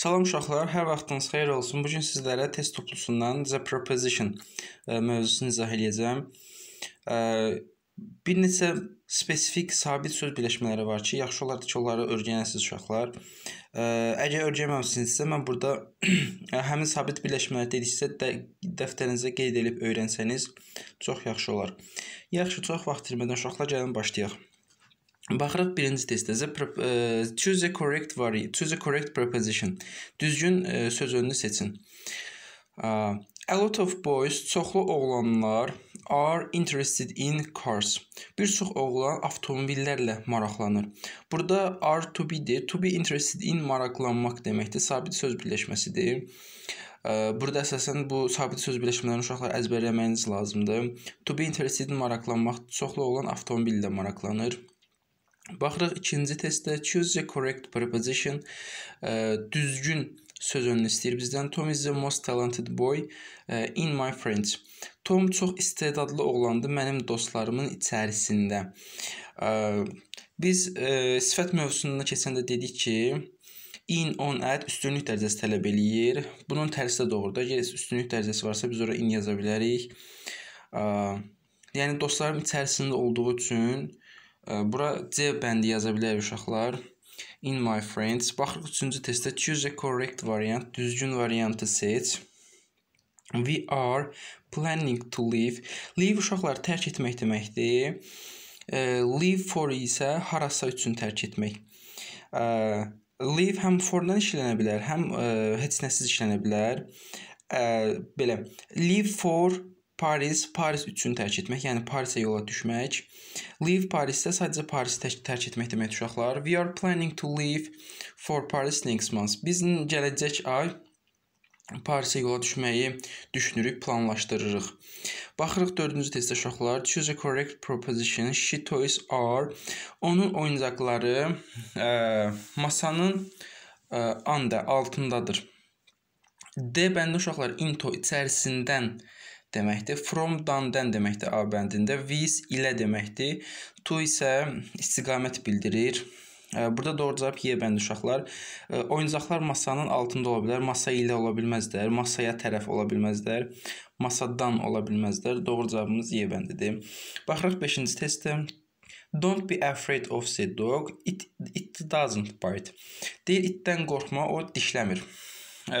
Salam uşaqlar, hər vaxtınız xeyir olsun. Bu gün sizlərə test toplusundan the proposition e, mövzusunu izah eləyəcəm. E, bir neçə spesifik sabit söz birləşmələri var ki, yaxşı olardı ki, onları öyrənəsiniz uşaqlar. E, əgər öyrənməmisinizsə, mən burada həmin sabit birləşmələri dediksə də dəftərinizə qeyd edib öyrənsəniz çox yaxşı olar. Yaxşı, çox vaxt itirmədən uşaqlar gəlin başlayaq. Baxırıq birinci testdə e, choose a correct variant, choose a correct preposition. Düzgün ə, e, söz önünü seçin. A, e, a lot of boys, çoxlu oğlanlar are interested in cars. Bir çox oğlan avtomobillərlə maraqlanır. Burada are to be-dir. To be interested in maraqlanmaq deməkdir. Sabit söz birləşməsidir. Burada əsasən bu sabit söz birləşmələrini uşaqlar əzbərləməyiniz lazımdır. To be interested in maraqlanmaq çoxlu oğlan avtomobillə maraqlanır. Baxırıq ikinci testdə choose the correct preposition ə, e, düzgün söz önünü istəyir bizdən. Tom is the most talented boy ə, e, in my friends. Tom çox istedadlı oğlandı mənim dostlarımın içərisində. Ə, e, biz ə, sifət mövzusunda keçəndə dedik ki, in on at üstünlük dərəcəsi tələb eləyir. Bunun tərsi də doğrudur. Əgər üstünlük dərəcəsi varsa biz ora in yaza bilərik. Ə, yəni dostlarım içərisində olduğu üçün Bura C bəndi yaza bilərik uşaqlar. In my friends. Baxırıq 3-cü testdə choose a correct variant, düzgün variantı seç. We are planning to leave. Leave uşaqlar tərk etmək deməkdir. Leave for isə harasa üçün tərk etmək. Leave həm for-dan işlənə bilər, həm e, heç nəsiz işlənə bilər ə, belə leave for Paris, Paris üçün tərk etmək, yəni Parisə yola düşmək. Leave Paris isə sadəcə Parisi tərk, tərk etmək deməkdir uşaqlar. We are planning to leave for Paris next month. Biz gələcək ay Parisə yola düşməyi düşünürük, planlaşdırırıq. Baxırıq 4-cü testdə uşaqlar choose a correct proposition. She toys are onun oyuncaqları ə, e, masanın ə, e, anda altındadır. D bəndi uşaqlar into içərisindən deməkdir. From dan-dən deməkdir A bəndində. With ilə deməkdir. To isə istiqamət bildirir. E, burada doğru cavab Y bəndi uşaqlar. E, oyuncaqlar masanın altında ola bilər, masa ilə ola bilməzlər, masaya tərəf ola bilməzlər, masadan ola bilməzlər. Doğru cavabımız Y bəndidir. Baxırıq 5-ci testə. Don't be afraid of the dog. It it doesn't bite. Deyir itdən qorxma, o dişləmir. Ə, e,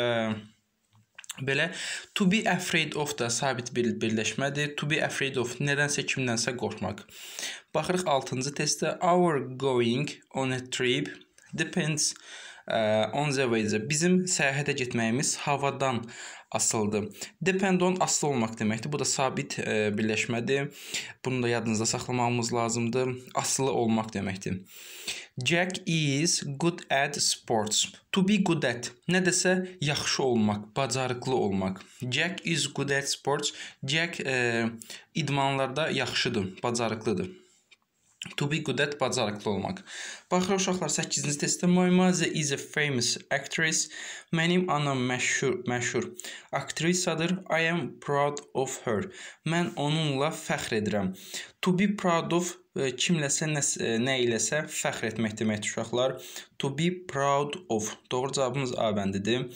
Belə to be afraid of da sabit bir birləşmədir. To be afraid of nədənsə kimdənsə qorxmaq. Baxırıq 6-cı testdə our going on a trip depends uh, on the weather. Bizim səyahətə getməyimiz havadan asılıdır. Dependent asılı olmaq deməkdir. Bu da sabit e, birləşmədir. Bunu da yadınızda saxlamağımız lazımdır. Asılı olmaq deməkdir. Jack is good at sports. To be good at nə desə yaxşı olmaq, bacarıqlı olmaq. Jack is good at sports. Jack e, idmanlarda yaxşıdır, bacarıqlıdır. To be good at bacarıqlı olmaq. Baxın uşaqlar 8-ci testdə Moimaze is a famous actress. Mənim anam məşhur məşhur aktrisadır. I am proud of her. Mən onunla fəxr edirəm. To be proud of e, kimləsə nə, e, nə iləsə fəxr etmək deməkdir uşaqlar. To be proud of. Doğru cavabımız A bəndidir.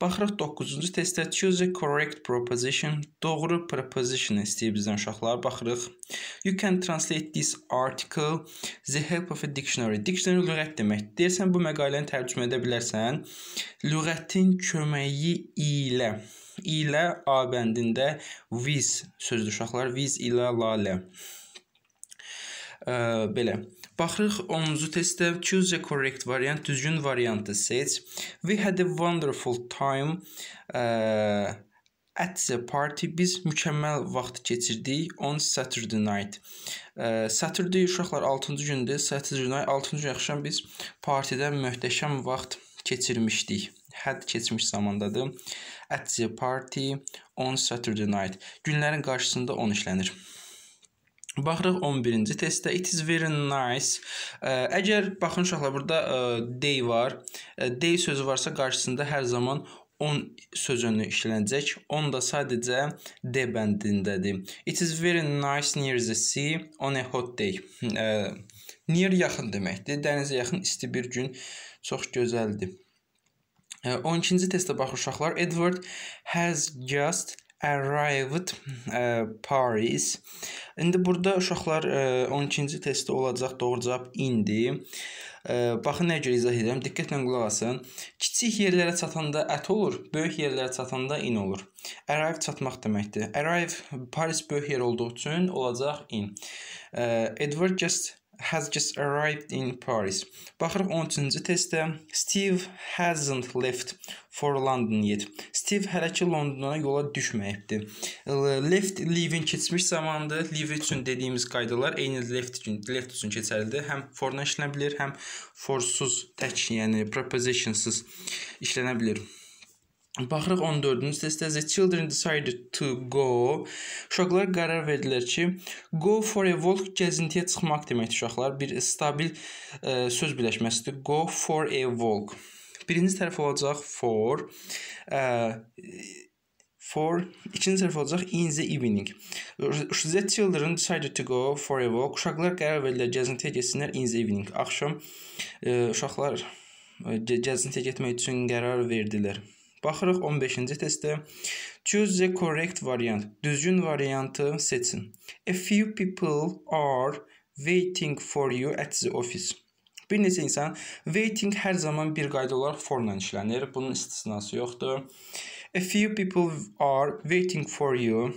Baxırıq 9-cu testdə choose a correct proposition. Doğru preposition istəyir bizdən uşaqlar. Baxırıq. You can translate this article the help of a dictionary. dictionary dictionary lüğət deməkdir. Deyirsən bu məqaləni tərcümə edə bilərsən. Lüğətin köməyi ilə ilə A bəndində with sözlü uşaqlar with ilə lalə. Ə, belə. Baxırıq 10-cu testdə choose a correct variant, düzgün variantı seç. We had a wonderful time. Ə, at the party biz mükəmməl vaxt keçirdik on Saturday night. Saturday uşaqlar 6-cı gündür. 8-ci gün ay 6-cı gün axşam biz partidə möhtəşəm vaxt keçirmişdik. Hədd keçmiş zamandadır. At the party on Saturday night. Günlərin qarşısında 10 işlənir. Baxırıq 11-ci testdə it is very nice. Ə, əgər baxın uşaqlar burada ə, e, day var. Ə, e, day sözü varsa qarşısında hər zaman on sözünü işlənəcək. On da sadəcə D bəndindədir. It is very nice near the sea on a hot day. Ə, near yaxın deməkdir. Dənizə yaxın isti bir gün çox gözəldir. 12-ci testə bax uşaqlar. Edward has just arrived ə, Paris. İndi burada uşaqlar ə, 12-ci testdə olacaq doğru cavab indi. Baxın nə görə izah edirəm, diqqətlə qulaq asın. Kiçik yerlərə çatanda ət olur, böyük yerlərə çatanda in olur. Arrive çatmaq deməkdir. Arrive Paris böyük yer olduğu üçün olacaq in. Edward just has just arrived in Paris. Baxırıq 13-cü testdə Steve hasn't left for London yet. Steve hələ ki Londona yola düşməyibdi. Left leaving keçmiş zamandır. Leave üçün dediyimiz qaydalar eyni left üçün left üçün keçərlidir. Həm for-la işlənə bilər, həm for-suz tək, yəni preposition-sız işlənə bilər. Baxırıq 14-cü testdə the children decided to go. Uşaqlar qərar verdilər ki, go for a walk gəzintiyə çıxmaq deməkdir uşaqlar. Bir stabil ə, e, söz birləşməsidir. Go for a walk. Birinci tərəf olacaq for ə, e, for ikinci tərəf olacaq in the evening. The children decided to go for a walk. Uşaqlar qərar verdilər gəzintiyə getsinlər in the evening. Axşam ə, e, uşaqlar ə, gəzintiyə getmək üçün qərar verdilər. Baxırıq 15-ci testdə. Choose the correct variant. Düzgün variantı seçin. A few people are waiting for you at the office. Bir neçə insan waiting hər zaman bir qayda olaraq formla işlənir. Bunun istisnası yoxdur. A few people are waiting for you.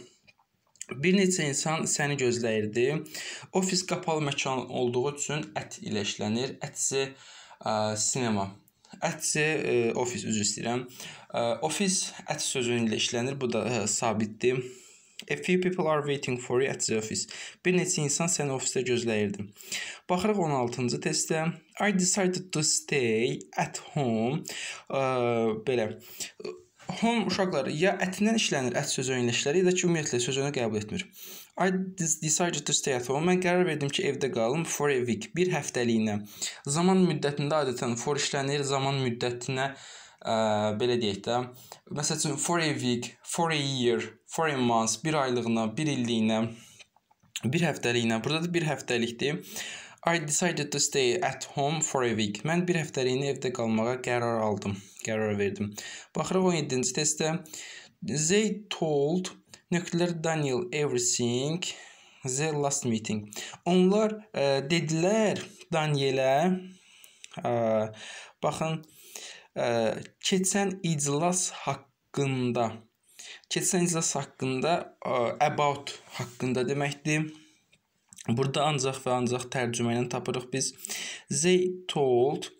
Bir neçə insan səni gözləyirdi. Ofis qapalı məkan olduğu üçün at ilə işlənir. Atsi sinema Ətsi e, ofis üzr istəyirəm. E, office at sözü ilə işlənir. Bu da ə, e, sabitdir. A few people are waiting for you at the office. Bir neçə insan səni ofisdə gözləyirdi. Baxırıq 16-cı testdə. I decided to stay at home. Ə, belə home uşaqlar ya ətindən işlənir, ət sözü ilə işlənir, ya da ki ümumiyyətlə sözünü qəbul etmir. I decided to stay at home. Mən qərar verdim ki, evdə qalım for a week, bir həftəliyinə. Zaman müddətində adətən for işlənir, zaman müddətinə ə, belə deyək də, məsəl üçün for a week, for a year, for a month, bir aylığına, bir illiyinə, bir həftəliyinə. Burada da bir həftəlikdir. I decided to stay at home for a week. Mən bir həftəliyinə evdə qalmağa qərar aldım, qərar verdim. Baxırıq 17-ci testdə they told Nöqtələr Daniel everything the last meeting. Onlar ə, e, dedilər Danielə ə, e, baxın ə, e, keçən iclas haqqında keçən iclas haqqında ə, about haqqında deməkdir. Burada ancaq və ancaq tərcümə ilə tapırıq biz. They told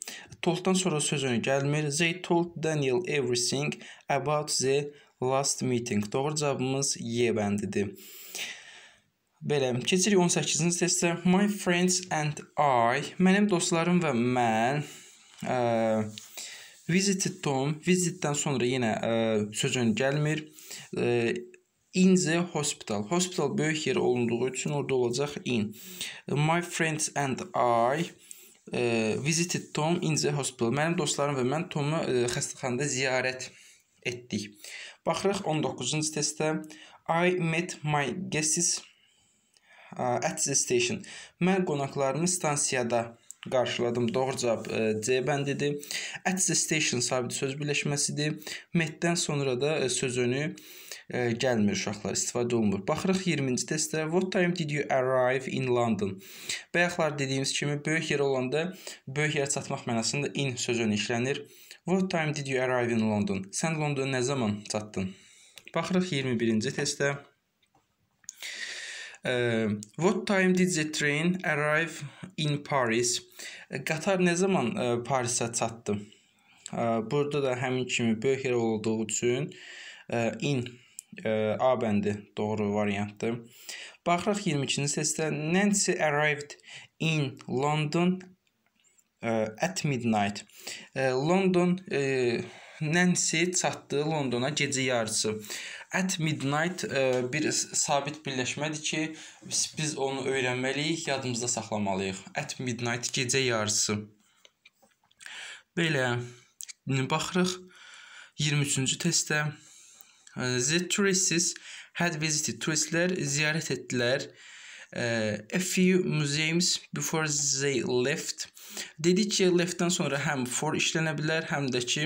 Told-dan sonra söz önə gəlmir. They told Daniel everything about the last meeting. Doğru cavabımız Y e bəndidir. Belə, keçirik 18-ci testə. My friends and I, mənim dostlarım və mən ə, visited Tom, visitdən sonra yenə ə, sözün gəlmir. Ə, in the hospital. Hospital böyük yer olunduğu üçün orada olacaq in. My friends and I ə, visited Tom in the hospital. Mənim dostlarım və mən Tomu ə, xəstəxanada ziyarət etdik. Baxırıq 19-cu testdə I met my guests at the station. Mən qonaqlarımı stansiyada qarşıladım. Doğru cavab C bəndidir. At the station sabit söz birləşməsidir. Met-dən sonra da söz önü ə, gəlmir uşaqlar, istifadə olunmur. Baxırıq 20-ci testə. What time did you arrive in London? Bayaqlar dediyimiz kimi böyük yer olanda böyük yerə çatmaq mənasında in sözü ön işlənir. What time did you arrive in London? Sən Londona nə zaman çatdın? Baxırıq 21-ci testə. Uh, what time did the train arrive in Paris? Qatar nə zaman uh, Parisə çatdı? Uh, burada da həmin kimi böyük yer olduğu üçün in A bəndi doğru variantdır. Baxırıq 22-ci testdə Nancy arrived in London e, at midnight. E, London e, Nancy çatdı Londona gecə yarısı. At midnight bir sabit birləşmədir ki, biz onu öyrənməliyik, yadımızda saxlamalıyıq. At midnight gecə yarısı. Belə baxırıq 23-cü testdə The tourists had visited. Turistlər ziyarət etdilər. A few museums before they left. Dedik ki, leftdən sonra həm for işlənə bilər, həm də ki,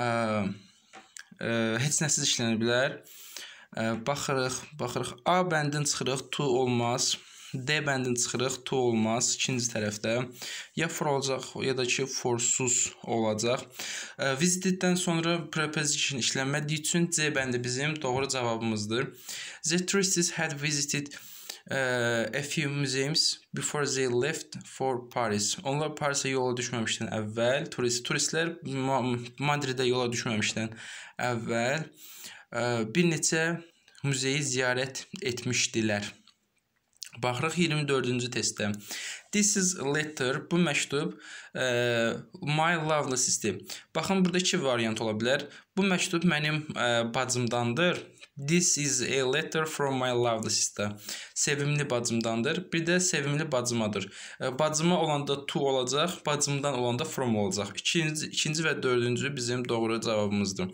ə, ə, heç nəsiz işlənə bilər. Ə, baxırıq, baxırıq. A bəndin çıxırıq, to olmaz. D bəndini çıxırıq, to olmaz. İkinci tərəfdə ya for olacaq, ya da ki forsuz olacaq. E, Visiteddən sonra preposition işlənmədiyi üçün C bəndi bizim doğru cavabımızdır. The tourists had visited uh, a few museums before they left for Paris. Onlar Parisə yola düşməmişdən əvvəl, turist turistlər Madridə yola düşməmişdən əvvəl uh, bir neçə muzeyi ziyarət etmişdilər. Baxırıq 24-cü testdə. This is letter bu məktub e, my lovely system. Baxın burada iki variant ola bilər. Bu məktub mənim e, bacımdandır. This is a letter from my lovely sister. Sevimli bacımdandır. Bir də sevimli bacımadır. E, bacıma olanda to olacaq, bacımdan olanda from olacaq. İkinci, ikinci və dördüncü bizim doğru cavabımızdır.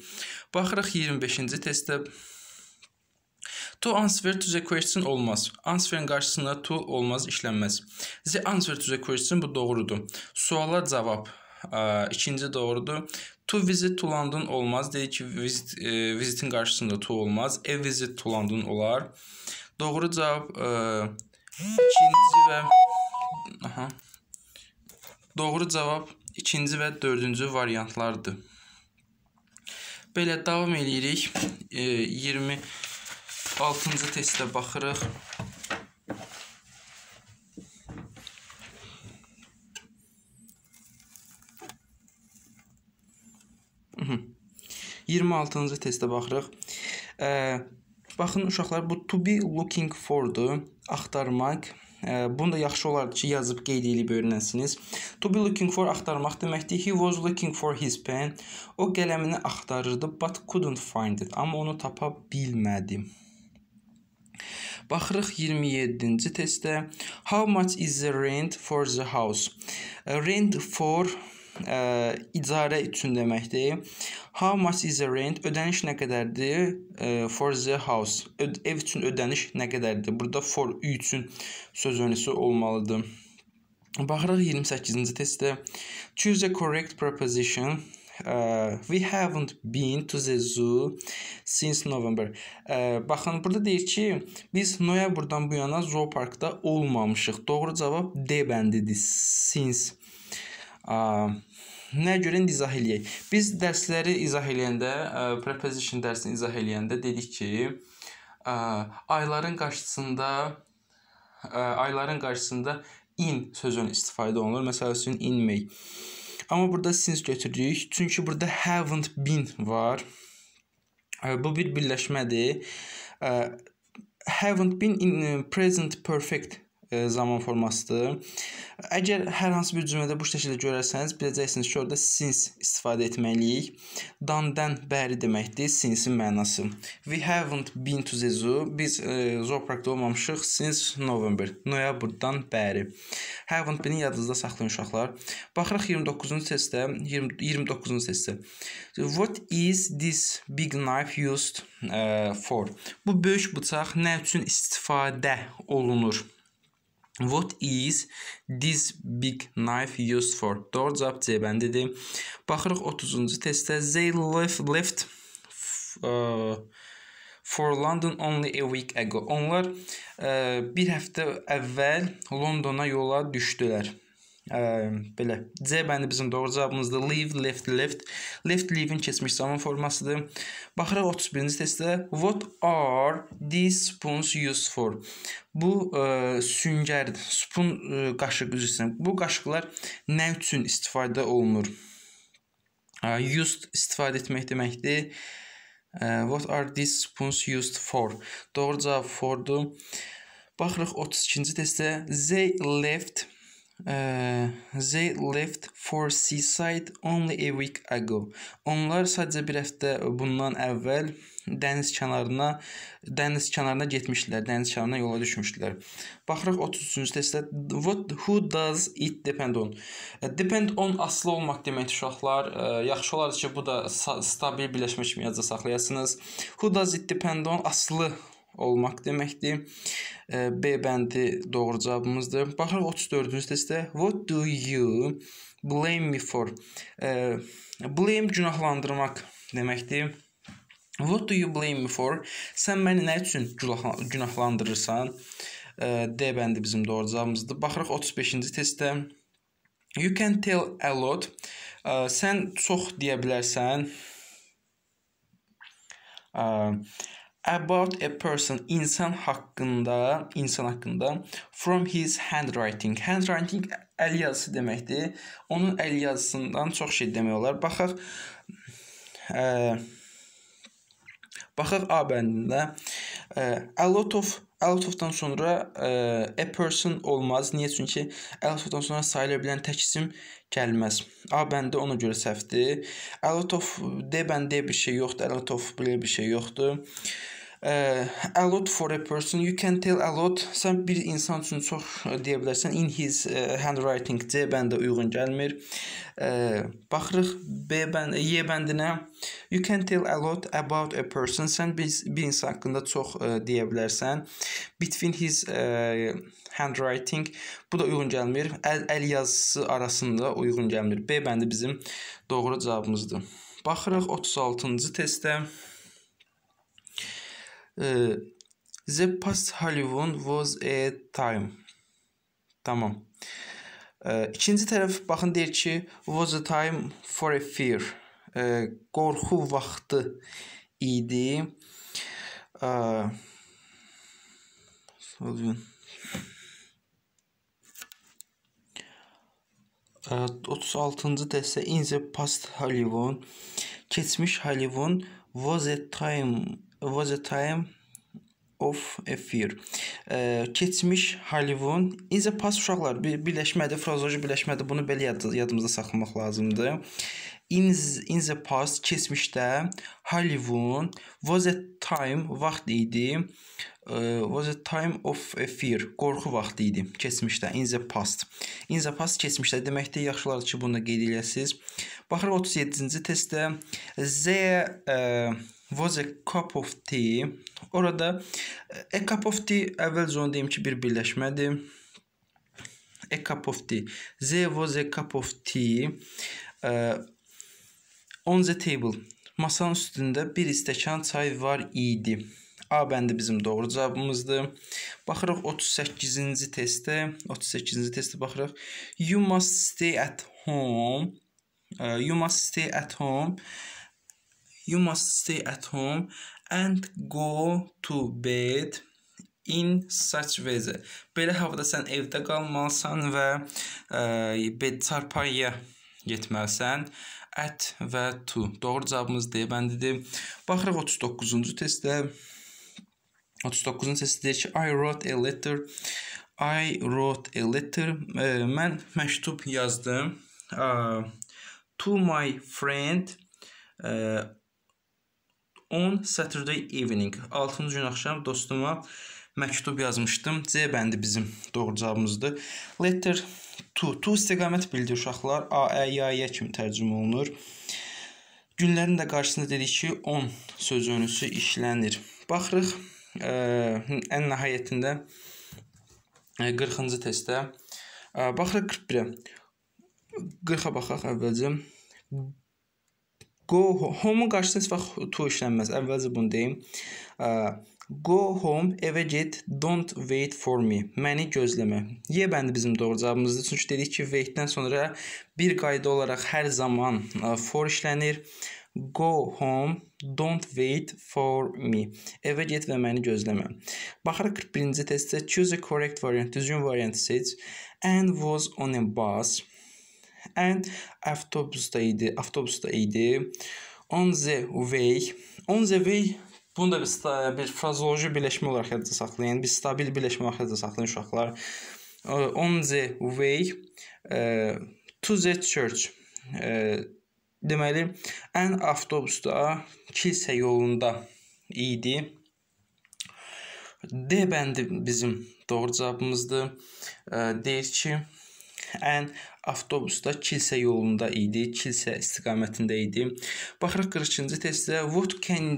Baxırıq 25-ci testdə To answer to the question olmaz. Answerin qarşısında to olmaz işlənməz. The answer to the question bu doğrudur. Suala cavab ə, ikinci doğrudur. To visit to London olmaz. Deyir ki, visit e, visitin qarşısında to olmaz. A visit to London olar. Doğru cavab ə, e, ikinci və aha. Doğru cavab ikinci və dördüncü variantlardır. Belə davam eləyirik. E, 20 6-cı testə baxırıq. Hı mhm. -hı. 26-cı testə baxırıq. E, baxın uşaqlar bu to be looking for-dur. Axtarmaq. E, bunu da yaxşı olardı ki, yazıb qeyd edib öyrənəsiniz. To be looking for axtarmaq deməkdir. He was looking for his pen. O qələmini axtarırdı, but couldn't find it. Amma onu tapa bilmədi. Baxırıq 27-ci testdə. How much is the rent for the house? Uh, rent for ə, uh, icarə üçün deməkdir. How much is the rent? Ödəniş nə qədərdir? Ə, uh, for the house. Öd ev üçün ödəniş nə qədərdir? Burada for üçün söz önüsü olmalıdır. Baxırıq 28-ci testdə. Choose the correct preposition Uh, we haven't been to the zoo since November. Uh, baxın, burada deyir ki, biz noyabrdan bu yana zooparkda olmamışıq. Doğru cavab D bəndidir. Since. Uh, Nə görə indi izah eləyək? Biz dərsləri izah eləyəndə, uh, preposition dərsini izah eləyəndə dedik ki, uh, ayların qarşısında uh, ayların qarşısında in sözünün istifadə olunur. Məsəl üçün in May. Amma burada since götürürük. Çünki burada haven't been var. Bu bir birləşmədir. Haven't been in e, present perfect E, zaman formasıdır. Əgər hər hansı bir cümlədə bu şəkildə görərsəniz, biləcəksiniz ki, orada since istifadə etməliyik. Dan-dən bəri deməkdir since-in mənası. We haven't been to the zoo. Biz e, zooparkda olmamışıq since November. Noyabrdan bəri. Haven't been-i yadınızda saxlayın uşaqlar. Baxırıq 29-cu testdə, 29-cu testdə. What is this big knife used uh, for? Bu böyük bıçaq nə üçün istifadə olunur? What is this big knife used for? Doğru cavab C bəndidir. Baxırıq 30-cu testdə. They left, left uh, for London only a week ago. Onlar ə, uh, bir həftə əvvəl Londona yola düşdülər ə, belə C bəndi bizim doğru cavabımızdır. Leave, left, left. Left leave-in keçmiş zaman formasıdır. Baxırıq 31-ci testdə what are these spoons used for? Bu ə, e, süngərdir. Spoon ə, e, qaşıq üzr istəyirəm. Bu qaşıqlar nə üçün istifadə olunur? Ə, e, used istifadə etmək deməkdir. Ə, what are these spoons used for? Doğru cavab for-dur. Baxırıq 32-ci testdə they left Uh, they left for seaside only a week ago. Onlar sadəcə bir həftə bundan əvvəl dəniz kənarına dəniz kənarına getmişdilər, dəniz kənarına yola düşmüşdülər. Baxırıq 33-cü testdə what who does it depend on? Uh, depend on aslı olmaq deməkdir uşaqlar. Uh, yaxşı olar ki, bu da stabil birləşmə kimi yadda saxlayasınız. Who does it depend on aslı olmaq deməkdir. B bəndi doğru cavabımızdır. Baxırıq 34-cü testdə what do you blame me for? Blame günahlandırmaq deməkdir. What do you blame me for? Sən məni nə üçün günahlandırırsan? D bəndi bizim doğru cavabımızdır. Baxırıq 35-ci testdə You can tell a lot. Sən çox deyə bilərsən about a person insan haqqında insan haqqında from his handwriting handwriting əl yazısı deməkdir. Onun əl yazısından çox şey demək olar. Baxaq ə, e, baxaq A bəndində ə, e, a lot of out of-dan sonra ə, e, a person olmaz. Niyə? Çünki out of-dan sonra sayıla bilən tək isim gəlməz. A bəndi ona görə səhvdir. A lot of D bəndi bir şey yoxdur. A lot of belə bir şey yoxdur uh, a lot for a person you can tell a lot sən bir insan üçün çox e, deyə bilərsən in his uh, handwriting C bəndə uyğun gəlmir. Uh, baxırıq B bənd Y e bəndinə you can tell a lot about a person sən bir, bir insan haqqında çox uh, deyə bilərsən between his uh, handwriting bu da uyğun gəlmir. Əl, əl yazısı arasında uyğun gəlmir. B bəndi bizim doğru cavabımızdır. Baxırıq 36-cı testə Uh, the past Hollywood was a time. Tamam. Uh, ikinci tərəf baxın deyir ki, was a time for a fear. Uh, qorxu vaxtı idi. Uh, Olgun. 36-cı dəstə In the Past Hollywood. Keçmiş Hollywood was a time was a time of a fear. E, keçmiş Hollywood. In the past uşaqlar bir, birləşmədi, frazoloji birləşmədi. Bunu belə yad, yadımızda saxlamaq lazımdır. In, in the past keçmişdə Hollywood was a time vaxt idi. E, was a time of a fear. Qorxu vaxtı idi keçmişdə. In the past. In the past keçmişdə deməkdir yaxşılardır ki, bunu da qeyd eləyəsiniz. Baxır 37-ci testdə the e, was a cup of tea. Orada a e, cup of tea əvvəl zondayım ki, bir birləşmədir. A e, cup of tea. There was a cup of tea uh, on the table. Masanın üstündə bir stəkan çay var idi. A bəndi bizim doğru cavabımızdır. Baxırıq 38-ci testə, 38-ci testə baxırıq. You must stay at home. Uh, you must stay at home. Uh, you must stay at home and go to bed in such weather. Belə havada sən evdə qalmalısan və ə, e, bed çarpayıya getməlisən. At və to. Doğru cavabımız D bəndidir. Baxırıq 39-cu testdə. 39-cu testdə deyir ki, I wrote a letter. I wrote a letter. Ə, e, mən məktub yazdım. Ə, e, to my friend ə, On Saturday evening. 6-cı gün axşam dostuma məktub yazmışdım. C bəndi bizim doğru cavabımızdır. Letter to. To istiqamət bildir uşaqlar. A, ə, e, ya, yə kimi tərcümə olunur. Günlərin də qarşısında dedik ki, on söz önüsü işlənir. Baxırıq, ə, e, ən nəhayətində 40-cı e, testdə. Baxırıq 41-ə. 40-a baxaq əvvəlcə. Go home-un qarşısı heç vaxt to işlənməz. Əvvəlcə bunu deyim. Go home, evə get, don't wait for me. Məni gözləmə. Y bəndi bizim doğru cavabımızdır. Çünki dedik ki, wait-dən sonra bir qayda olaraq hər zaman for işlənir. Go home, don't wait for me. Evə get və məni gözləmə. Baxaraq 41-ci testdə choose a correct variant, düzgün variantı seç. And was on a bus and avtobusda idi. Avtobusda idi. On the way. On the way bunu da bir, bir frazoloji birləşmə olaraq yadda saxlayın. Bir stabil birləşmə olaraq yadda saxlayın uşaqlar. On the way uh, e, to the church. Uh, deməli, ən avtobusda kilsə yolunda idi. D bəndi bizim doğru cavabımızdır. E, deyir ki, an avtobusda kilsə yolunda idi, kilsə istiqamətində idi. Baxırıq 42-ci testdə what can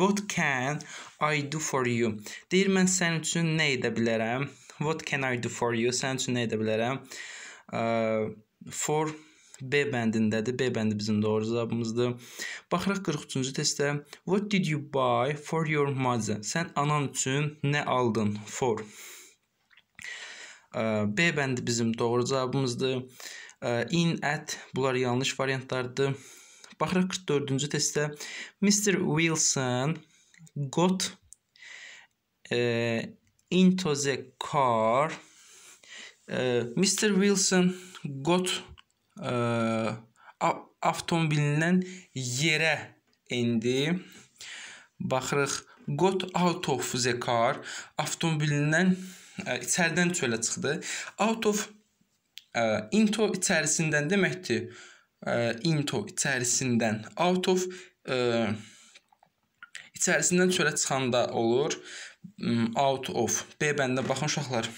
what can I do for you? Deyir mən sənin üçün nə edə bilərəm? What can I do for you? Sənin üçün nə edə bilərəm? Uh, for B bəndindədir. B bəndi bizim doğru cavabımızdır. Baxırıq 43-cü testdə what did you buy for your mother? Sən anan üçün nə aldın? For B bəndi bizim doğru cavabımızdır. In, at bunlar yanlış variantlardır. Baxırıq 44-cü testdə Mr. Wilson got e, into the car. E, Mr. Wilson got e, avtomobilindən yerə endi. Baxırıq got out of the car avtomobilindən içərdən çölə çıxdı. Out of ə, into içərisindən deməkdir. Ə, into içərisindən out of ə, içərisindən çölə çıxanda olur hmm, out of. B bəndə baxın uşaqlar.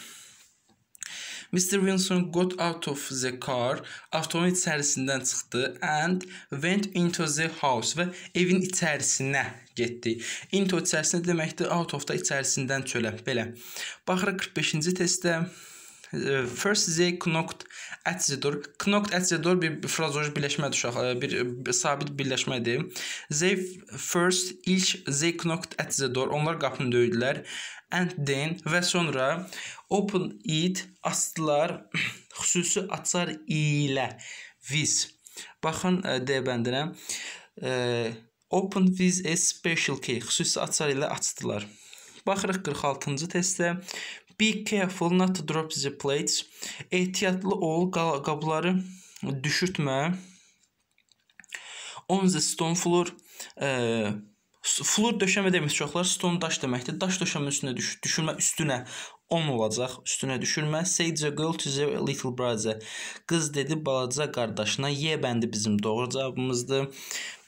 Mr. Wilson got out of the car, avtomobil içərisindən çıxdı and went into the house və evin içərisinə getdi. Into içərisinə deməkdir out of da içərisindən çölə. Belə. Baxırıq 45-ci testdə first they knocked at the door. Knocked at the door bir frazoloji birləşmədir uşaq, bir, bir sabit birləşmədir. They first ilk they knocked at the door. Onlar qapını döydülər. And then və sonra open it açdılar xüsusi açar ilə with. Baxın D bəndinə. Open with a special key xüsusi açar ilə açdılar. Baxırıq 46-cı testdə Be careful not to drop the plates. Ehtiyatlı ol, qabları düşürtmə. On the stone floor. E, Flur döşəmə demək çoxlar stone daş deməkdir. Daş döşəmə üstünə düş, düşürmə üstünə 10 olacaq. Üstünə düşürmə. Say the girl to the little brother. Qız dedi balaca qardaşına. Y bəndi bizim doğru cavabımızdır.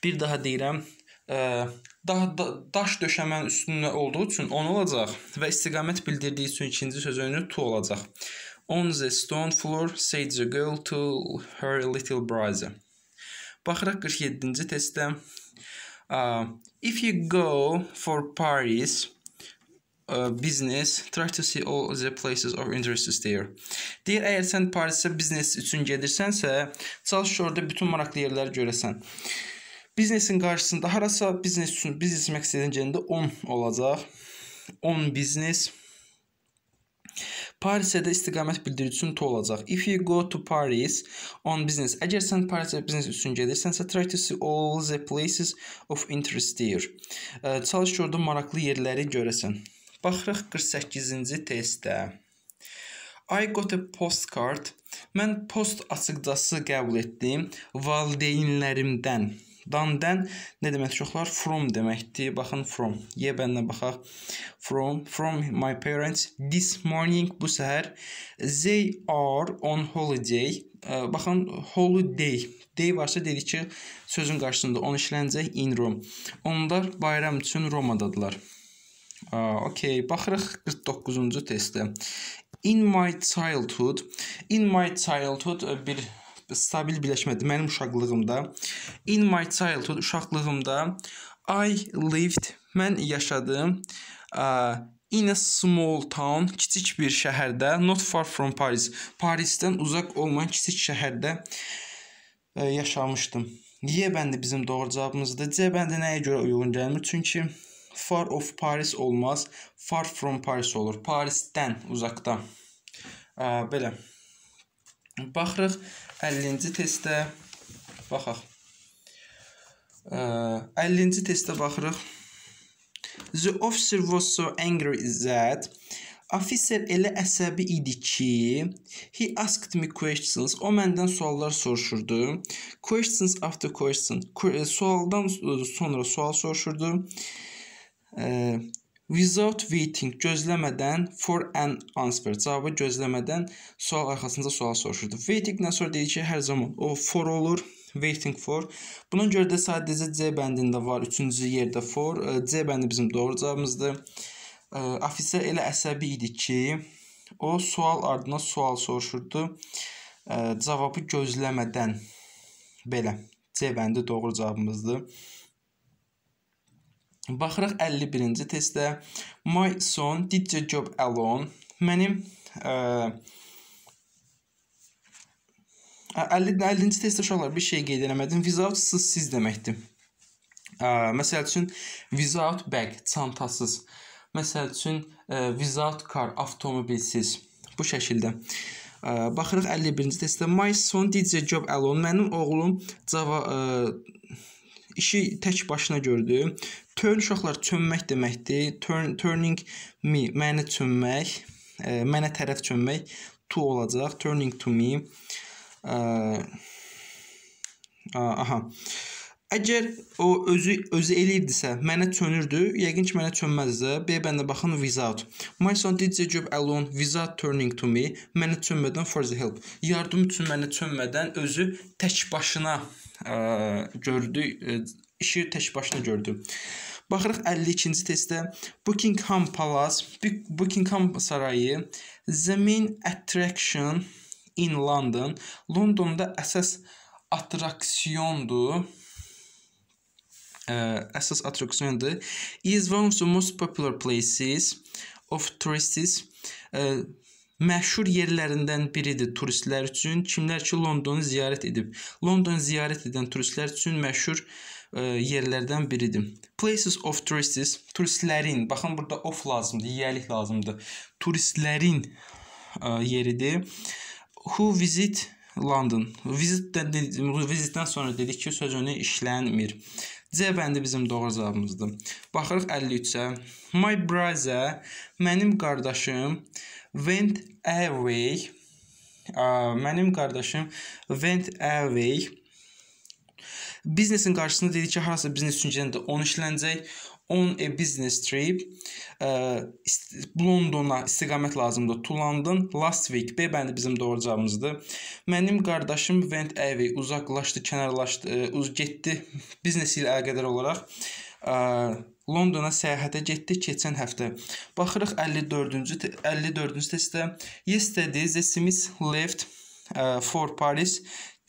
Bir daha deyirəm. Ə, e, da, da, daş döşəmənin üstündə olduğu üçün 10 olacaq və istiqamət bildirdiyi üçün ikinci söz önü to olacaq. On the stone floor said the girl to her little brother. Baxıraq 47-ci testdə uh, if you go for Paris uh, business, try to see all the places of interest there. Deyir, əgər sən Parisə biznes üçün gedirsənsə, çalış orada bütün maraqlı yerləri görəsən. Uh, Biznesin qarşısında harasa biznes üçün biznes məqsədinin gəlində 10 olacaq. 10 biznes. Parisə də istiqamət bildirici üçün to olacaq. If you go to Paris on business. Əgər sən Parisə biznes üçün gedirsənsə, try to see all the places of interest there. Çalış orada maraqlı yerləri görəsən. Baxırıq 48-ci testdə. I got a postcard. Mən post açıqcası qəbul etdim valideynlərimdən. Dan, dən nə demək çoxlar? From deməkdir. Baxın from. Y bəndinə baxaq. From from my parents this morning bu səhər. They are on holiday. Baxın holiday. Day varsa dedik ki, sözün qarşısında on işlənəcək in Rome. Onlar bayram üçün Romadadılar. Okay, baxırıq 49-cu testə. In my childhood, in my childhood bir stabil birləşmədir. Mənim uşaqlığımda in my childhood uşaqlığımda I lived mən yaşadım in a small town, kiçik bir şəhərdə, not far from Paris, Parisdən uzaq olmayan kiçik şəhərdə ə, yaşamışdım. Y bəndi bizim doğru cavabımızdır. C bəndi nəyə görə uyğun gəlmir? Çünki far of Paris olmaz, far from Paris olur. Parisdən uzaqda. Ə, belə Baxırıq 50-ci testdə. Baxaq. 50-ci testə baxırıq. The officer was so angry that Officer elə əsəbi idi ki, he asked me questions. O məndən suallar soruşurdu. Questions after question. Sualdan sonra sual soruşurdu. Without waiting gözləmədən for an answer cavabı gözləmədən sual arxasınca sual soruşurdu. Waiting-dən sonra dedik ki, hər zaman o for olur, waiting for. Buna görə də sadəcə C bəndində var, 3-cü yerdə for. E, C bəndi bizim doğru cavabımızdır. Afisə e, elə əsəbi idi ki, o sual ardına sual soruşurdu. E, cavabı gözləmədən belə C bəndi doğru cavabımızdır. Baxırıq 51-ci testdə my son did the job alone. Mənim e, ə, 50 50-ci testdə uşaqlar bir şey qeyd eləmədim. Without siz deməkdir. Ə, e, məsəl üçün without bag çantasız. Məsəl üçün ə, e, without car avtomobilsiz. Bu şəkildə. Ə, baxırıq 51-ci testdə my son did the job alone. Mənim oğlum Java ə, işi tək başına gördü. Turn uşaqlar çönmək deməkdir. Turn turning me məni çönmək, ə, e, mənə tərəf çönmək to olacaq. Turning to me. Ə, e, aha. Əgər o özü özü eləyirdisə, mənə çönürdü, yəqin ki mənə çönməzdi. B bəndə baxın without. My son did the job alone without turning to me. Mənə çönmədən for the help. Yardım üçün mənə çönmədən özü tək başına ə, gördük, ə, işi tək başına gördü. Baxırıq 52-ci testdə Buckingham Palace, Buckingham sarayı, The main attraction in London. Londonda əsas attraksiyondur. Ə, əsas attraksiyondur. Is one of the most popular places of tourists. Ə, məşhur yerlərindən biridir turistlər üçün. Kimlər ki Londonu ziyarət edib. London ziyarət edən turistlər üçün məşhur ə, e, yerlərdən biridir. Places of tourists, turistlərin, baxın burada of lazımdır, yiyəlik lazımdır. Turistlərin ə, e, yeridir. Who visit London. Vizitdən vizitdən sonra dedik ki, söz önü işlənmir. C bəndi bizim doğru cavabımızdır. Baxırıq 53-ə. My brother, mənim qardaşım went away mənim qardaşım went away biznesin qarşısında dedi ki, harasa biznes üçüncüdən də 10 işlənəcək. On a e, business trip ə, Londona istiqamət lazımdır. To London last week. B bəndi bizim doğru cavabımızdır. Mənim qardaşım went away uzaqlaşdı, kənarlaşdı, ə, e, uz getdi biznesi ilə əlaqədar olaraq ə, Londona səyahətə getdik keçən həftə. Baxırıq 54-cü 54-cü testdə yesterday the Smiths left uh, for Paris.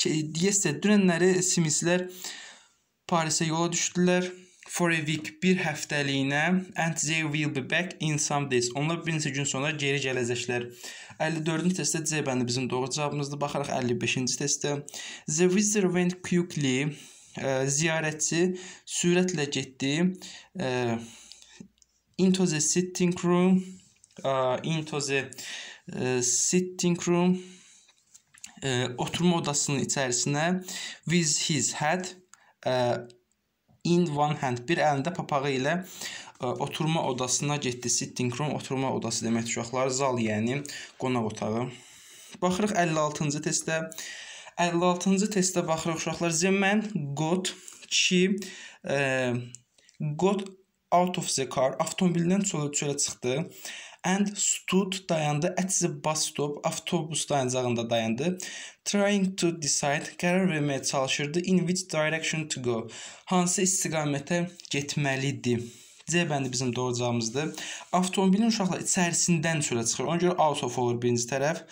Yesterday dünənləri Smithslər Parisə yola düşdülər for a week bir həftəliyinə and they will be back in some days. Onlar bir neçə gün sonra geri gələcəklər. 54-cü testdə C bəndi bizim doğru cavabımızdır. Baxaraq 55-ci testdə the visitor went quickly ziyarətçi sürətlə getdi into the sitting room into the e, sitting room e, oturma odasının içərisinə with his head in one hand bir əlində papağı ilə ə, e, oturma odasına getdi. Sitting room oturma odası deməkdir uşaqlar, zal yəni qonaq otağı. Baxırıq 56-cı testdə 56-cı testə baxırıq uşaqlar. Zemen got ki e, got out of the car avtomobildən çölə çıxdı and stood dayandı at the bus stop avtobus dayanacağında dayandı trying to decide qərar verməyə çalışırdı in which direction to go hansı istiqamətə getməlidir C bəndi bizim doğru cavabımızdır. Avtomobilin uşaqlar içərisindən çölə çıxır. Ona görə out of olur birinci tərəf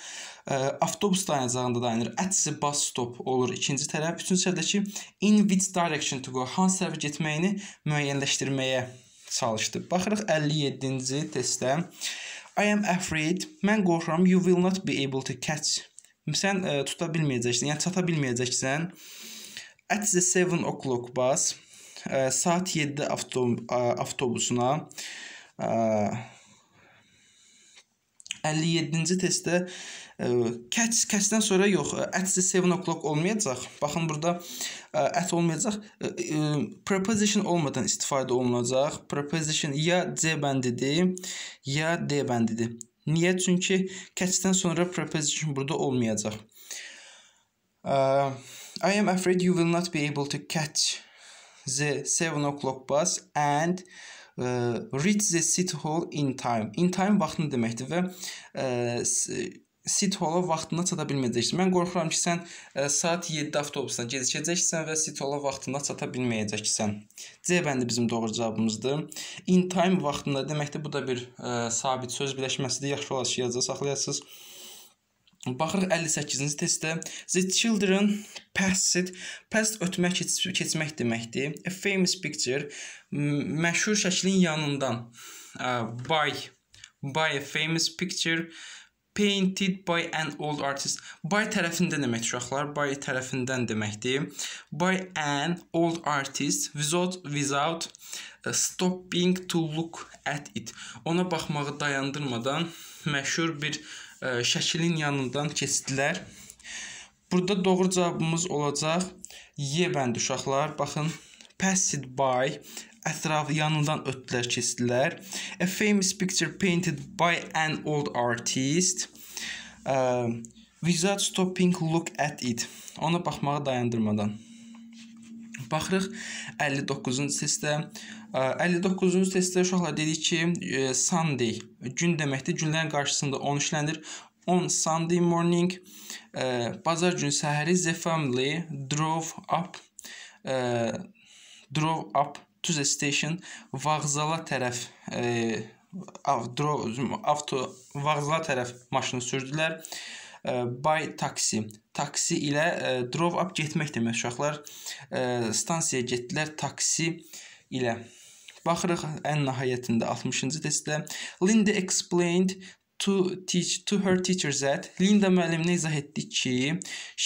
avtobus dayanacağında dayanır. Ətsi bus stop olur ikinci tərəf. Üçüncü tərəfdəki in which direction to go, hansı tərəfə getməyini müəyyənləşdirməyə çalışdı. Baxırıq 57-ci testdə. I am afraid. Mən qorxuram you will not be able to catch. Sən ə, tuta bilməyəcəksən, yəni çata bilməyəcəksən. At the 7 o'clock bus ə, saat 7 avtob ə, avtobusuna ə, 57-ci testdə kəç e, kəçdən sonra yox, ətsiz e, 7 o'clock olmayacaq. Baxın burada ət e, olmayacaq. Preposition olmadan istifadə olunacaq. Preposition ya C bəndidir, ya D bəndidir. Niyə? Çünki kəçdən sonra preposition burada olmayacaq. I am afraid you will not be able to catch the 7 o'clock bus and reach the sit hole in time. In time vaxtında deməkdir və sit hola vaxtında çata bilməyəcəksən. Mən qorxuram ki, sən ə, saat 7-də avtobusdan gecikəcəksən və sit hola vaxtında çata bilməyəcəksən. C bəndi bizim doğru cavabımızdır. In time vaxtında deməkdir bu da bir ə, sabit söz birləşməsidir. Yaxşı olar ki, yadda saxlayasınız. Baxırıq 58-ci testdə the children passed past ötmək keçmək deməkdir. A famous picture məşhur şəklin yanından uh, by by a famous picture painted by an old artist. By tərəfindən demək uşaqlar, by tərəfindən deməkdir. By an old artist without without stopping to look at it. Ona baxmağı dayandırmadan məşhur bir şəklin yanından keçdilər. Burada doğru cavabımız olacaq Y bəndi uşaqlar. Baxın, passed by ətraf yanından ötdülər, keçdilər. A famous picture painted by an old artist. Uh, without stopping look at it. Ona baxmağı dayandırmadan. Baxırıq 59-cu hissədə 59-cu testdə uşaqlar dedik ki, e, Sunday gün deməkdir. Günlərin qarşısında 10 işlənir. On Sunday morning, e, bazar günü səhəri the family drove up e, drove up to the station vağzala tərəf avto vağzala tərəf maşını sürdülər by taksi. Taksi ilə drove up getmək demək uşaqlar stansiyaya getdilər. Taksi ilə. Baxırıq ən nəhayətində 60-cı testdə Linda explained to teach to her teacher that Linda müəlliminə izah etdi ki,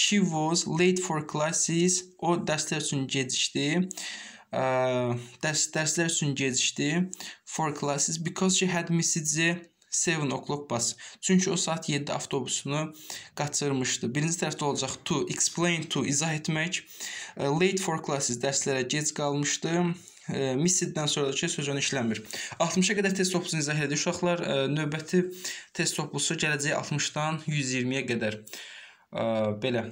she was late for classes. O dərslər üçün gecikdi. Ə, dərs dərslər üçün gecikdi for classes because she had missed the 7 o'clock bus. Çünki o saat 7 avtobusunu qaçırmışdı. Birinci tərəfdə olacaq to explain to izah etmək. Late for classes dərslərə gec qalmışdı e, missiddən sonrakı söz önə işlənmir. 60-a qədər test toplusunu izah elədik uşaqlar. E, növbəti test toplusu gələcək 60-dan 120-yə qədər. E, belə.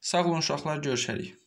Sağ olun uşaqlar, görüşərik.